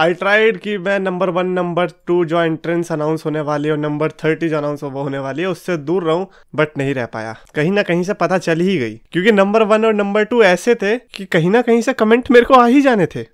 आई tried कि मैं number one number two जो एंट्रेंस अनाउंस होने वाली है और नंबर थर्टी जो अनाउंस होने वाली है उससे दूर रहूं बट नहीं रह पाया कहीं ना कहीं से पता चल ही गई क्योंकि नंबर वन और नंबर टू ऐसे थे कि कहीं ना कहीं से कमेंट मेरे को आ ही जाने थे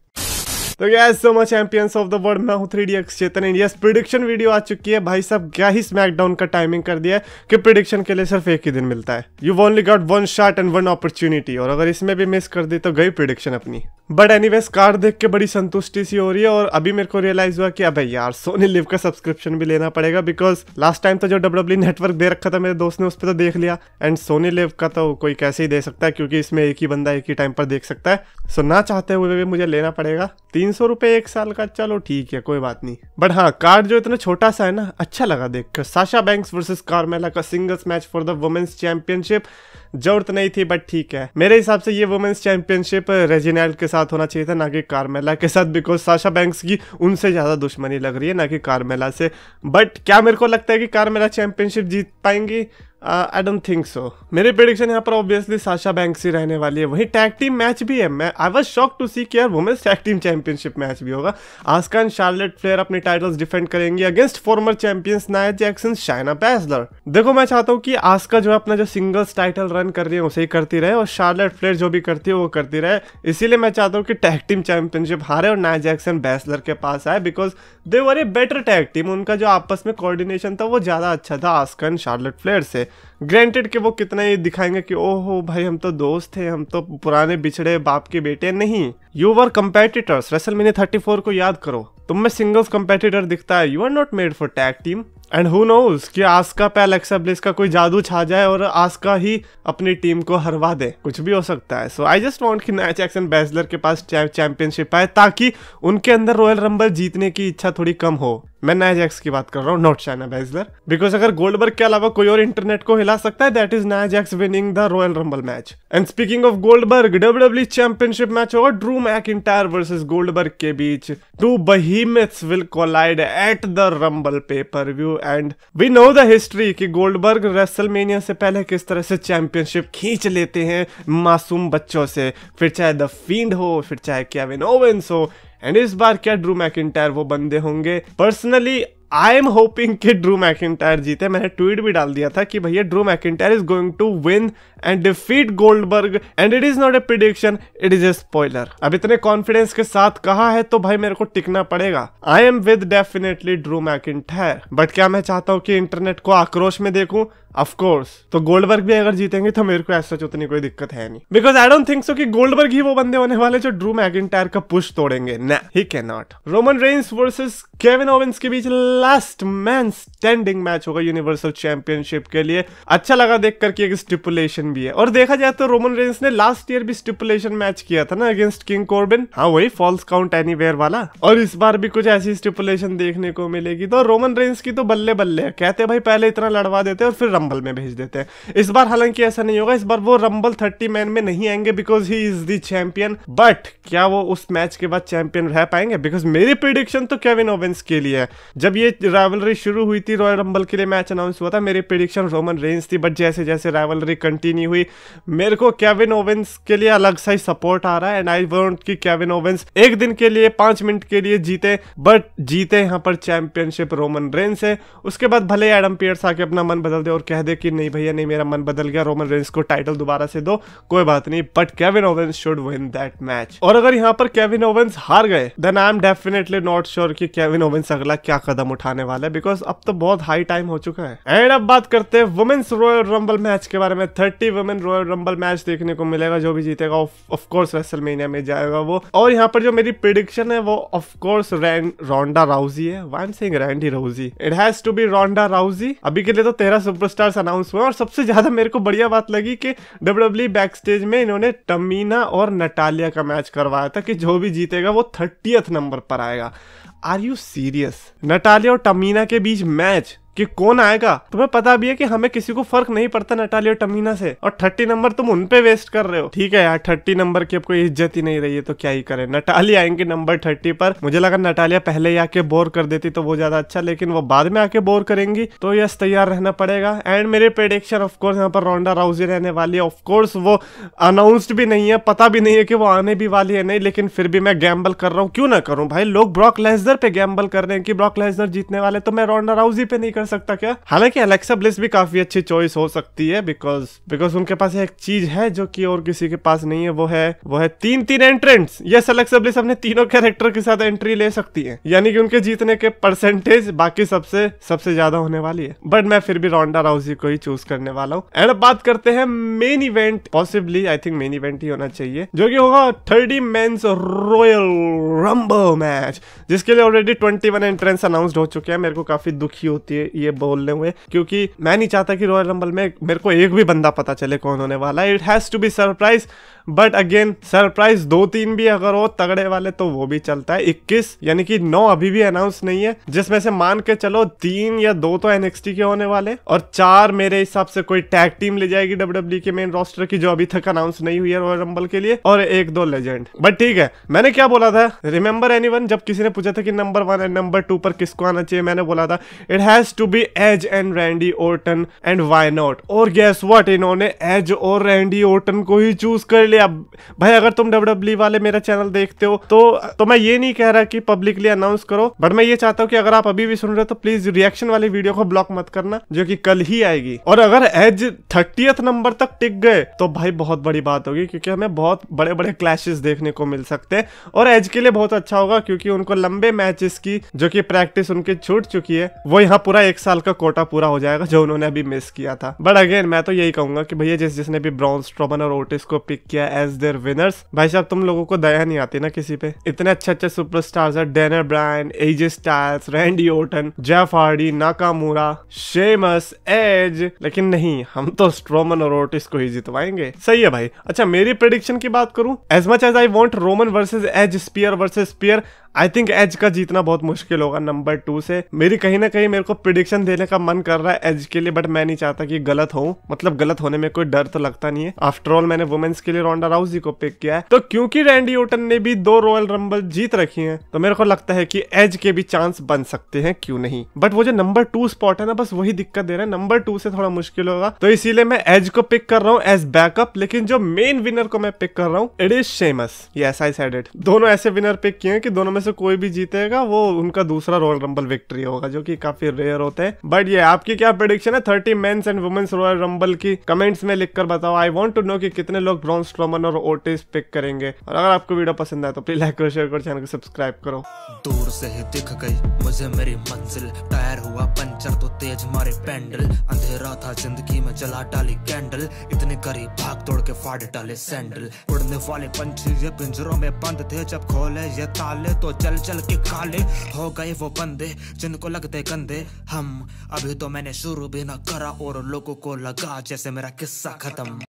तो so much champions of the world मैं हूं 3D X Chetan yes prediction video आ चुकी है भाई साहब क्या ही स्मैकडाउन का टाइमिंग कर दिया है कि प्रिडिक्शन के लिए सिर्फ एक ही दिन मिलता है you only got one shot and one opportunity और अगर इसमें भी मिस कर दी तो गई प्रिडिक्शन अपनी बट एनीवेज कार देख के बड़ी संतुष्टि सी हो रही है और अभी मेरे को रियलाइज हुआ कि अबे यार सोनी लिव का सब्सक्रिप्शन भी लेना पड़ेगा बिकॉज लास्ट टाइम तो जो डब्ल्यू नेटवर्क e दे रखा था मेरे दोस्त ने उस पर तो देख लिया एंड सोनी लिव का तो कोई कैसे ही दे सकता है क्योंकि इसमें एक ही बंदा एक ही टाइम पर देख सकता है सो ना चाहते हुए भी मुझे लेना पड़ेगा तीन तीन सौ रुपये एक साल का चलो ठीक है कोई बात नहीं बट हाँ कार्ड जो इतना छोटा सा है ना अच्छा लगा देख कर साशा बैंक्स वर्सेस कार्मेला का singles match for the women's championship जरूरत नहीं थी बट ठीक है मेरे हिसाब से ये वुमेन्स चैंपियनशिप रेजिनाल्ड के साथ होना चाहिए था ना कि कार्मेला के साथ बिकॉज साशा बैंक्स की उनसे ज़्यादा दुश्मनी लग रही है ना कि कार्मेला से बट क्या मेरे को लगता है कि कार्मेला चैंपियनशिप जीत पाएंगी आई डोंट थिंक सो मेरी प्रेडिक्शन यहाँ पर ऑब्वियसली साशा बैंक से रहने वाली है वहीं टैग टीम मैच भी है मैं I was shock to see care women's tag team championship match भी होगा आस्का एंड शार्लेट फ्लेयर अपने टाइटल्स डिफेंड करेंगे against former champions Nia Jackson Shayna Baszler देखो मैं चाहता हूँ कि आस्का जो है अपना जो सिंगल्स टाइटल रन कर रही है उसे ही करती रहे और शार्लेट फ्लेयर जो भी करती है वो करती रहे इसीलिए मैं चाहता हूँ कि टैग टीम चैंपियनशिप हारे और नाया जैक्सन बैसलर के पास आए because they were a better tag team उनका जो आपस में कोऑर्डिनेशन था वो ज़्यादा अच्छा था आस्का एंड शार्लेट फ्लेयर से ग्रेंटेड कि वो कितना ये दिखाएंगे कि ओहो भाई हम तो दोस्त थे हम तो पुराने बिछड़े बाप के बेटे नहीं यू वर कम्पेटिटर्स रेसल मैंने थर्टी को याद करो तुम में सिंगल्स कंपेटिटर दिखता है you are not made for tag team and who knows कि आस्का पे अलेक्सा ब्लिस का कोई जादू छा जाए और आस्का ही अपनी टीम को हरवा दे कुछ भी हो सकता है सो आई जस्ट वांट कि नैच एक्सन बैसलर के पास चैंपियनशिप आए ताकि उनके अंदर रॉयल रंबल जीतने की इच्छा थोड़ी कम हो मैं नाया एक्स की बात कर रहा हूँ नॉट चाइना बैसलर बिकॉज अगर गोल्डबर्ग के अलावा कोई और इंटरनेट को हिला सकता है that is Nia X winning the royal rumble match and speaking of Goldberg W championship match होगा Drew McIntyre versus Goldberg के बीच टू बही behemoths will collide at the rumble pay per view and we know the history कि Goldberg WrestleMania से पहले किस तरह से चैंपियनशिप खींच लेते हैं मासूम बच्चों से फिर चाहे द फींड हो फिर चाहे केविन ओवेंस हो एंड इस बार क्या ड्रू मैक वो बंदे होंगे पर्सनली आई एम होपिंग कि ड्रू मैकिटायर जीते मैंने ट्वीट भी डाल दिया था कि भैया Drew McIntyre is going to win and defeat Goldberg and it is not a prediction it is a spoiler अब इतने कॉन्फिडेंस के साथ कहा है तो भाई मेरे को टिकना पड़ेगा I am with definitely Drew McIntyre but क्या मैं चाहता हूँ कि इंटरनेट को आक्रोश में देखूं ऑफकोर्स तो गोल्डबर्ग भी अगर जीतेंगे तो मेरे को ऐसा उतनी कोई दिक्कत है नहीं because I don't think so कि गोल्डबर्ग ही वो बंदे होने वाले जो ड्रू मैगिंटायर का पुश तोड़ेंगे ना he can not Roman Reigns versus Kevin Owens के बीच लास्ट मैन स्टैंडिंग मैच होगा यूनिवर्सल चैंपियनशिप के लिए अच्छा लगा देख करके एक स्टिपुलेशन भी है और देखा जाए तो रोमन रेन्स ने लास्ट ईयर भी स्टिपुलेशन मैच किया था ना अगेंस्ट किंग कोर्बिन हाँ वही फॉल्स काउंट एनी वाला और इस बार भी कुछ ऐसी स्टिपुलेशन देखने को मिलेगी तो रोमन रेन्स की तो बल्ले बल्ले कहते भाई पहले इतना लड़वा देते और फिर रंबल में भेज देते हैं इस बार हालांकि ऐसा नहीं होगा इस बार वो रंबल थर्टी मैन में नहीं आएंगे because he is the champion but क्या वो उस मैच के बाद चैंपियन रह पाएंगे बिकॉज मेरी प्रिडिक्शन तो केविन ओवेंस के लिए है जब ये राइवलरी शुरू हुई थी रॉयल रंबल के लिए मैच अनाउंस हुआ था मेरी प्रिडिक्शन रोमन रेंज थी बट जैसे जैसे राइवलरी कंटिन्यू हुई मेरे को केविन ओवेंस के लिए अलग सा ही सपोर्ट आ रहा है एंड आई वॉन्ट की केविन ओवेंस एक दिन के लिए पांच मिनट के लिए जीते बट जीते यहां पर चैंपियनशिप रोमन रेंस है उसके बाद भले एडम पियर्स आके अपना मन बदल दे और कह दे कि नहीं भैया नहीं मेरा मन बदल गया रोमन रेंस को टाइटल दोबारा से दो कोई बात नहीं but Kevin Owens should win that match और अगर यहाँ पर केविन ओवेंस हार गए then I am definitely not sure कि केविन ओवेंस अगला क्या कदम उठाने वाला है बिकॉज अब तो बहुत हाई टाइम हो चुका है एंड अब बात करते हैं वुमेन्स रॉयल रंबल मैच के बारे में thirty women royal rumble match देखने को मिलेगा जो भी जीतेगा ऑफकोर्स रेसल मेनिया में जाएगा वो और यहाँ पर जो मेरी प्रिडिक्शन है वो ऑफकोर्स रोंडा राउजी है वाई सिंह Randy Rousey it has to be Ronda Rousey अभी के लिए तो तेरह सुपर स्टार्स अनाउंस हुए और सबसे ज़्यादा मेरे को बढ़िया बात लगी कि डब्ल्यू बैक स्टेज में इन्होंने टमीना और नटालिया का मैच करवाया था कि जो भी जीतेगा वो थर्टियथ नंबर पर आएगा आर यू सीरियस नटालिया और टमीना के बीच मैच कि कौन आएगा तुम्हें पता भी है कि हमें किसी को फर्क नहीं पड़ता नटाली और टमीना से और थर्टी नंबर तुम उनपे वेस्ट कर रहे हो ठीक है यार थर्टी नंबर की अब कोई इज्जत ही नहीं रही है तो क्या ही करे नटाली आएंगे नंबर थर्टी पर मुझे लगा नटालिया पहले ही आके बोर कर देती तो वो ज्यादा अच्छा लेकिन वो बाद में आके बोर करेंगी तो यस तैयार रहना पड़ेगा एंड मेरे प्रेडिक्शन ऑफकोर्स यहाँ पर रोंडा राउजी रहने वाली है ऑफकोर्स वो अनाउंस्ड भी नहीं है पता भी नहीं है कि वो आने भी वाली है नहीं लेकिन फिर भी मैं गैम्बल कर रहा हूँ क्यों ना करूँ भाई लोग ब्रॉक लेजर पे गैम्बल कर रहे हैं कि ब्रॉक लेजर जीतने वाले तो मैं रोंडा राउजी पे नहीं कर सकता क्या हालांकि अलेक्सा ब्लिस भी काफी अच्छी चॉइस हो सकती है बिकॉज बिकॉज उनके पास एक चीज है जो कि और किसी के पास नहीं है वो है वो है तीन तीन एंट्रेंस यस अलेक्सा ब्लिस अपने तीनों कैरेक्टर के साथ एंट्री ले सकती है यानी कि उनके जीतने के परसेंटेज बाकी सबसे सबसे ज्यादा होने वाली है बट मैं फिर भी रोंडा राउजी को ही चूज करने वाला हूँ एंड बात करते हैं main event possibly I think main event ही होना चाहिए जो कि होगा thirty men's royal rumble match जिसके लिए already twenty one entrance announce हो चुके हैं मेरे को काफी दुखी होती है ये बोलने हुए क्योंकि मैं नहीं चाहता कि रॉयल रंबल में मेरे को एक भी बंदा पता चले कौन होने वाला है it has to be surprise but again surprise दो तीन भी अगर हो तगड़े वाले तो वो भी चलता है इक्कीस यानी कि नौ अभी भी अनाउंस नहीं है जिसमें से मान के चलो तीन या दो तो एन के होने वाले और चार मेरे हिसाब से कोई टैग टीम ले जाएगी डब्ल्यू e के मेन रोस्टर की जो अभी तक अनाउंस नहीं हुई है रॉयल रंबल के लिए और एक दो लेजेंड बट ठीक है मैंने क्या बोला था रिमेंबर एनी जब किसी ने पूछा था कि number one and number two पर किसको आना चाहिए मैंने बोला था it has to be Edge and Randy Orton and why not और गैस वट इन्होंने एज और रैंडी ओर्टन को ही चूज कर लिया भाई अगर तुम डब्ल्यू e वाले मेरा चैनल देखते हो तो तो मैं ये नहीं कह रहा कि पब्लिकली अनाउंस करो बट मैं ये चाहता हूँ कि अगर आप अभी भी सुन रहे हो तो प्लीज रिएक्शन वाली वीडियो को ब्लॉक मत करना जो कि कल ही आएगी और अगर एज थर्टी नंबर तक टिक गए तो भाई बहुत बड़ी बात होगी क्योंकि हमें बहुत बड़े बड़े क्लैशेस देखने को मिल सकते हैं और एज के लिए बहुत अच्छा होगा क्योंकि उनको लंबे मैचेस की जो कि प्रैक्टिस उनकी छूट चुकी है वो यहाँ पूरा एक साल का कोटा पूरा हो जाएगा जो उन्होंने अभी मिस किया था बट अगेन मैं तो यही कहूंगा कि भैया जिस जिसने भी ब्रॉन्स स्ट्रोमन और ओटिस को पिक किया एज देर विनर्स भाई साहब तुम लोगों को दया नहीं आती ना किसी पे इतने अच्छे अच्छे सुपर स्टार है Daniel Bryan AJ Styles Randy Orton Jeff Hardy Nakamura Sheamus Edge लेकिन नहीं हम तो स्ट्रोमन और ओटिस को ही जितवाएंगे सही है भाई अच्छा मेरी प्रिडिक्शन की बात करूं as much as I want Roman versus Edge spear versus spear I think Edge का जीतना बहुत मुश्किल होगा नंबर टू से मेरी कहीं ना कहीं मेरे को प्रिडिक्शन देने का मन कर रहा है एज के लिए बट मैं नहीं चाहता कि गलत हो मतलब गलत होने में कोई डर तो लगता नहीं है आफ्टर ऑल मैंने वुमेन्स के लिए रोंडा जी को पिक किया है तो क्योंकि रैंडी ओटन ने भी दो रॉयल रंबल जीत रखी है तो मेरे को लगता है की एज के भी चांस बन सकते हैं क्यों नहीं बट वो जो नंबर टू स्पॉट है ना बस वही दिक्कत दे रहा है नंबर टू से थोड़ा मुश्किल होगा तो इसीलिए मैं एज को पिक कर रहा हूँ एज बैकअप लेकिन जो मेन विनर को मैं पिक कर रहा हूँ it is Sheamus yes I said it दोनों ऐसे विनर पिक किए हैं कि दोनों में से कोई भी जीतेगा वो उनका दूसरा रॉयल रंबल विक्ट्री होगा जो कि काफी रेयर हो होते हैं बट ये आपकी क्या प्रोडिक्शन है thirty men's and women's royal rumble की कमेंट्स में लिखकर बताओ आई वॉन्ट टू नो कि कितने लोग ब्रॉन्स रोमन और ओटिस पिक करेंगे और अगर आपको वीडियो पसंद आए तो प्लीज लाइक करो शेयर करो चैनल को सब्सक्राइब करो दूर से ही दिख गई मुझे मेरी मंजिल टायर हुआ पंचर तो तेज मारे पैंडल अंधेरा था जिंदगी में जला डाली कैंडल इतने करीब भाग तोड़ के फाड़ डाले सैंडल उड़ने वाले पंछी ये पिंजरों में बंद थे जब खोले ये ताले तो चल चल के काले हो गए वो बंदे जिनको लगते गंदे हाँ हम अभी तो मैंने शुरू भी ना करा और लोगों को लगा जैसे मेरा किस्सा खत्म